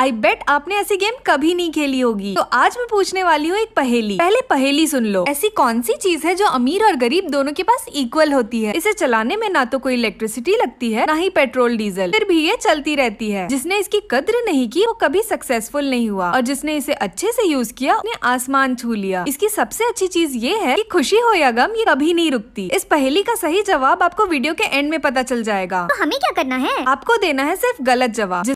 आई बेट आपने ऐसी गेम कभी नहीं खेली होगी तो आज मैं पूछने वाली हूँ एक पहेली पहले पहेली सुन लो ऐसी कौन सी चीज है जो अमीर और गरीब दोनों के पास इक्वल होती है इसे चलाने में ना तो कोई इलेक्ट्रिसिटी लगती है ना ही पेट्रोल डीजल फिर भी ये चलती रहती है जिसने इसकी कद्र नहीं की वो कभी सक्सेसफुल नहीं हुआ और जिसने इसे अच्छे से यूज किया उसने आसमान छू लिया इसकी सबसे अच्छी चीज ये है की खुशी हो या गम ये कभी नहीं रुकती इस पहेली का सही जवाब आपको वीडियो के एंड में पता चल जाएगा तो हमें क्या करना है आपको देना है सिर्फ गलत जवाब